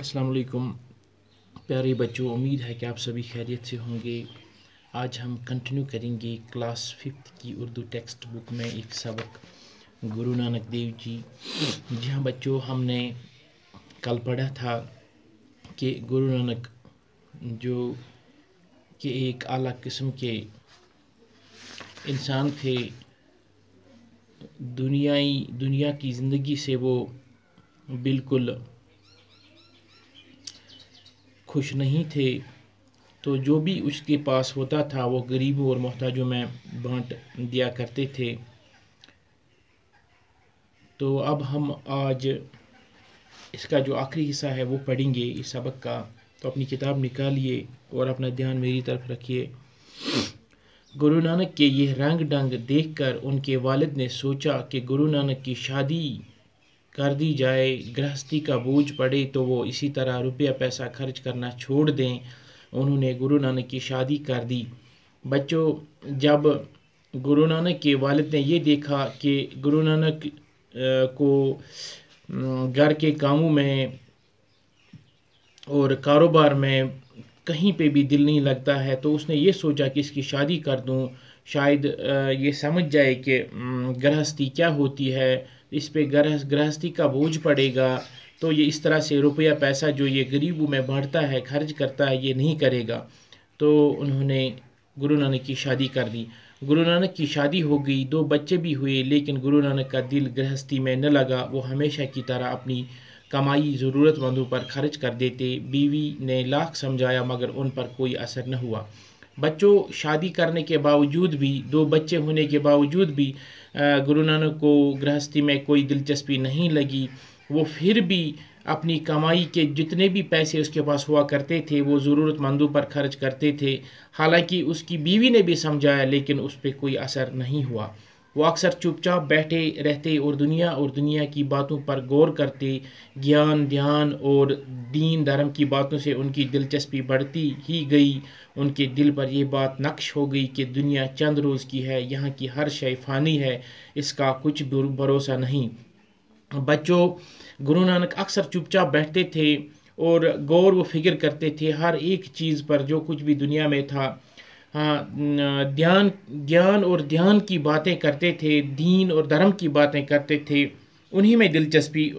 अस्सलाम प्यारे बच्चों उम्मीद है कि आप सभी खैरियत से होंगे आज हम कंटिन्यू करेंगे क्लास फिफ्थ की उर्दू टेक्स्ट बुक में एक सबक गुरु नानक देव जी जी हाँ बच्चों हमने कल पढ़ा था कि गुरु नानक जो कि एक आला किस्म के इंसान थे दुनियाई दुनिया की ज़िंदगी से वो बिल्कुल खुश नहीं थे तो जो भी उसके पास होता था वो गरीबों और मोहताजों में बांट दिया करते थे तो अब हम आज इसका जो आखिरी हिस्सा है वो पढ़ेंगे इस सबक का तो अपनी किताब निकालिए और अपना ध्यान मेरी तरफ रखिए गुरु नानक के ये रंग डंग देखकर उनके वालिद ने सोचा कि गुरु नानक की शादी कर दी जाए गृहस्थी का बोझ पड़े तो वो इसी तरह रुपया पैसा खर्च करना छोड़ दें उन्होंने गुरु नानक की शादी कर दी बच्चों जब गुरु नानक के वालिद ने ये देखा कि गुरु नानक को घर के कामों में और कारोबार में कहीं पे भी दिल नहीं लगता है तो उसने ये सोचा कि इसकी शादी कर दूं शायद ये समझ जाए कि गृहस्थी क्या होती है इस पर गृह गृहस्थी का बोझ पड़ेगा तो ये इस तरह से रुपया पैसा जो ये गरीबों में बढ़ता है खर्च करता है ये नहीं करेगा तो उन्होंने गुरु नानक की शादी कर दी गुरु नानक की शादी हो गई दो बच्चे भी हुए लेकिन गुरु नानक का दिल गृहस्थी में न लगा वो हमेशा की तरह अपनी कमाई ज़रूरतमंदों पर खर्च कर देते बीवी ने लाख समझाया मगर उन पर कोई असर न हुआ बच्चों शादी करने के बावजूद भी दो बच्चे होने के बावजूद भी गुरु नानक को गृहस्थी में कोई दिलचस्पी नहीं लगी वो फिर भी अपनी कमाई के जितने भी पैसे उसके पास हुआ करते थे वो ज़रूरतमंदों पर खर्च करते थे हालांकि उसकी बीवी ने भी समझाया लेकिन उस पर कोई असर नहीं हुआ वो अक्सर चुपचाप बैठे रहते और दुनिया और दुनिया की बातों पर गौर करते ज्ञान ध्यान और दीन धर्म की बातों से उनकी दिलचस्पी बढ़ती ही गई उनके दिल पर यह बात नक्श हो गई कि दुनिया चंद रोज़ की है यहाँ की हर शय फ़ानी है इसका कुछ भरोसा नहीं बच्चों गुरु नानक अक्सर चुपचाप बैठते थे और गौर व फिक्र करते थे हर एक चीज़ पर जो कुछ भी दुनिया में था हाँ, ध्यान ज्ञान और ध्यान की बातें करते थे दीन और धर्म की बातें करते थे उन्हीं में दिलचस्पी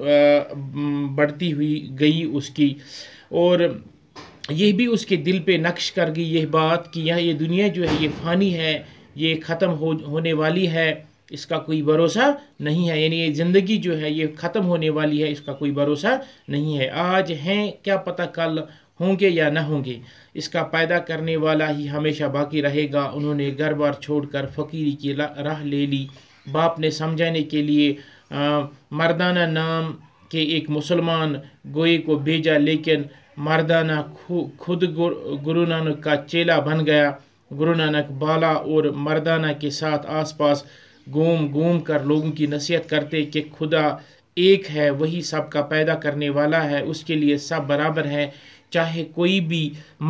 बढ़ती हुई गई उसकी और यह भी उसके दिल पे नक्श कर गई यह बात कि यह ये दुनिया जो है ये फ़ानी है ये ख़त्म हो होने वाली है इसका कोई भरोसा नहीं है यानी ये ज़िंदगी जो है ये ख़त्म होने वाली है इसका कोई भरोसा नहीं है आज हैं क्या पता कल होंगे या न होंगे इसका पैदा करने वाला ही हमेशा बाकी रहेगा उन्होंने घर बार छोड़कर फकीरी की राह ले ली बाप ने समझाने के लिए आ, मर्दाना नाम के एक मुसलमान गोए को भेजा लेकिन मर्दाना खु, खुद गुर, गुरु नानक का चेला बन गया गुरु नानक बाला और मर्दाना के साथ आसपास घूम घूम कर लोगों की नसीहत करते कि खुदा एक है वही सब का पैदा करने वाला है उसके लिए सब बराबर है चाहे कोई भी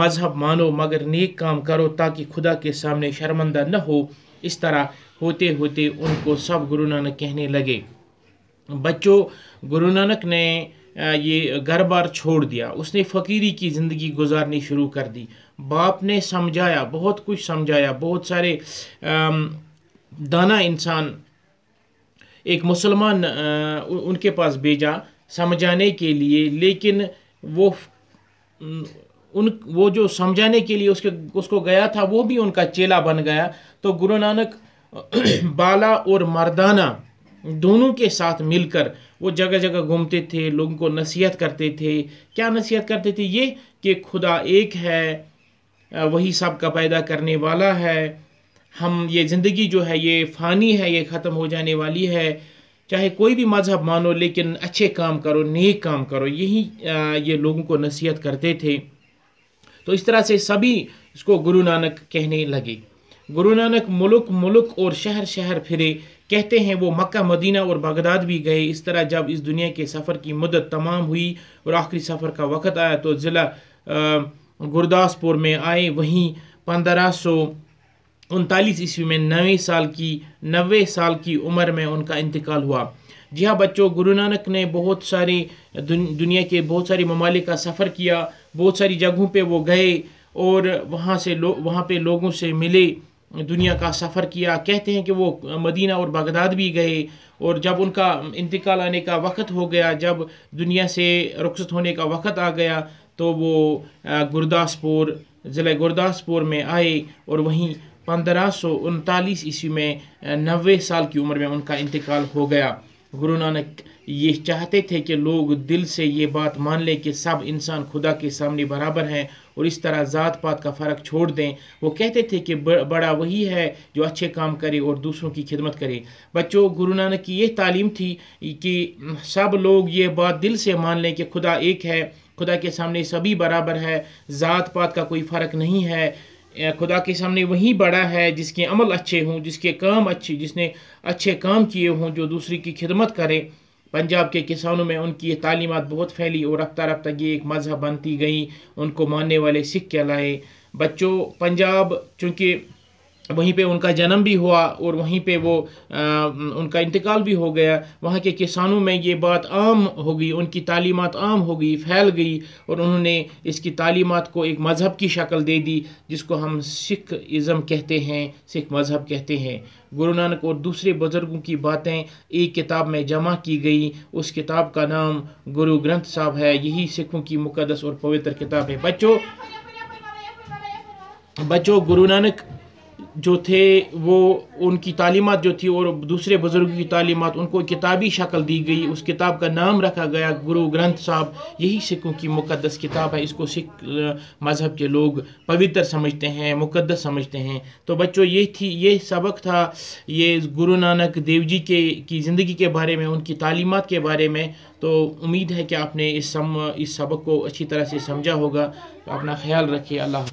मज़हब मानो मगर नेक काम करो ताकि खुदा के सामने शर्मंदा न हो इस तरह होते होते उनको सब गुरु नानक कहने लगे बच्चों गुरु नानक ने ये घर बार छोड़ दिया उसने फ़कीरी की ज़िंदगी गुजारनी शुरू कर दी बाप ने समझाया बहुत कुछ समझाया बहुत सारे दाना इंसान एक मुसलमान उनके पास भेजा समझाने के लिए लेकिन वो उन वो जो समझाने के लिए उसके उसको गया था वो भी उनका चेला बन गया तो गुरु नानक बाला और मर्दाना दोनों के साथ मिलकर वो जगह जगह घूमते थे लोगों को नसीहत करते थे क्या नसीहत करते थे ये कि खुदा एक है वही सब का पैदा करने वाला है हम ये ज़िंदगी जो है ये फ़ानी है ये ख़त्म हो जाने वाली है चाहे कोई भी मज़हब मानो लेकिन अच्छे काम करो नेक काम करो यही ये लोगों को नसीहत करते थे तो इस तरह से सभी इसको गुरु नानक कहने लगे गुरु नानक मुल्क मुल्क और शहर शहर फिरे कहते हैं वो मक्का मदीना और बगदाद भी गए इस तरह जब इस दुनिया के सफ़र की मदद तमाम हुई और आखिरी सफ़र का वक़्त आया तो ज़िला गुरदासपुर में आए वहीं पंद्रह सौ उनतालीस ईस्वी में नवे साल की नबे साल की उम्र में उनका इंतकाल हुआ जी हाँ बच्चों गुरु नानक ने बहुत सारे दुन, दुनिया के बहुत सारे ममालिक का सफ़र किया बहुत सारी जगहों पे वो गए और वहाँ से लोग वहाँ पे लोगों से मिले दुनिया का सफ़र किया कहते हैं कि वो मदीना और बगदाद भी गए और जब उनका इंतकाल आने का वक्त हो गया जब दुनिया से रुखसत होने का वक्त आ गया तो वो गुरदासपुर ज़िला गुरदासपुर में आए और वहीं पंद्रह सौ उनतालीस ईस्वी में नबे साल की उम्र में उनका इंतकाल हो गया गुरु नानक ये चाहते थे कि लोग दिल से ये बात मान लें कि सब इंसान खुदा के सामने बराबर हैं और इस तरह ज़ात पात का फ़र्क छोड़ दें वो कहते थे कि बड़ा वही है जो अच्छे काम करे और दूसरों की खिदमत करे बच्चों गुरु नानक की ये तालीम थी कि सब लोग ये बात दिल से मान लें कि खुदा एक है खुदा के सामने सभी बराबर है ज़ात पात का कोई फ़र्क नहीं है खुदा के सामने वही बड़ा है जिसके अमल अच्छे हों जिसके काम अच्छे जिसने अच्छे काम किए हों जो दूसरे की खिदमत करें पंजाब के किसानों में उनकी ये तालीमत बहुत फैली और रफ्तार रफ्तार ये एक मज़हब बनती गई उनको मानने वाले सिख कहलाए बच्चों पंजाब चूँकि वहीं पे उनका जन्म भी हुआ और वहीं पे वो आ, उनका इंतकाल भी हो गया वहाँ के किसानों में ये बात आम हो गई उनकी तालीमत आम हो गई फैल गई और उन्होंने इसकी तालीमत को एक मज़हब की शक्ल दे दी जिसको हम सिख इज़म कहते हैं सिख मज़हब कहते हैं गुरु नानक और दूसरे बुज़ुर्गों की बातें एक किताब में जमा की गई उस किताब का नाम गुरु ग्रंथ साहब है यही सिखों की मुकदस और पवित्र किताब है बच्चों बच्चों गुरु नानक जो थे वो उनकी तालीमत जो थी और दूसरे बुज़ुर्गों की तालीमत उनको किताबी शक्ल दी गई उस किताब का नाम रखा गया गुरु ग्रंथ साहब यही सिखों की मुकदस किताब है इसको सिख मज़हब के लोग पवित्र समझते हैं मुकदस समझते हैं तो बच्चों ये थी ये सबक था ये गुरु नानक देव जी के की ज़िंदगी के बारे में उनकी तालीमत के बारे में तो उम्मीद है कि आपने इस सम इस सबक को अच्छी तरह से समझा होगा तो अपना ख्याल रखिए अल्लाह